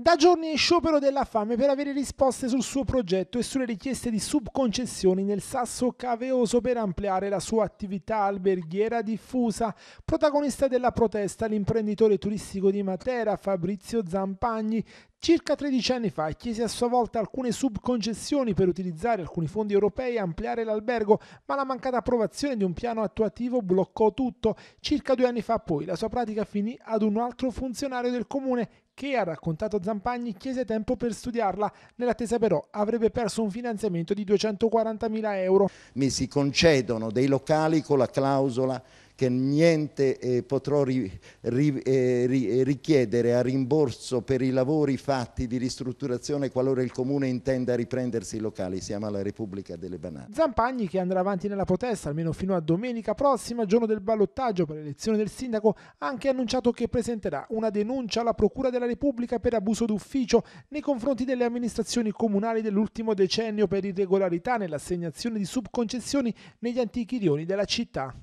Da giorni in sciopero della fame per avere risposte sul suo progetto e sulle richieste di subconcessioni nel Sasso Caveoso per ampliare la sua attività alberghiera diffusa. Protagonista della protesta l'imprenditore turistico di Matera Fabrizio Zampagni, Circa 13 anni fa chiese a sua volta alcune subconcessioni per utilizzare alcuni fondi europei e ampliare l'albergo, ma la mancata approvazione di un piano attuativo bloccò tutto. Circa due anni fa poi la sua pratica finì ad un altro funzionario del comune che, ha raccontato Zampagni, chiese tempo per studiarla. Nell'attesa però avrebbe perso un finanziamento di 240.000 euro. Mi si concedono dei locali con la clausola che niente eh, potrò ri, ri, eh, ri, eh, richiedere a rimborso per i lavori fatti di ristrutturazione qualora il Comune intenda riprendersi i locali. Siamo alla Repubblica delle Banane. Zampagni che andrà avanti nella protesta almeno fino a domenica prossima, giorno del ballottaggio per l'elezione del sindaco, ha anche annunciato che presenterà una denuncia alla Procura della Repubblica per abuso d'ufficio nei confronti delle amministrazioni comunali dell'ultimo decennio per irregolarità nell'assegnazione di subconcessioni negli antichi rioni della città.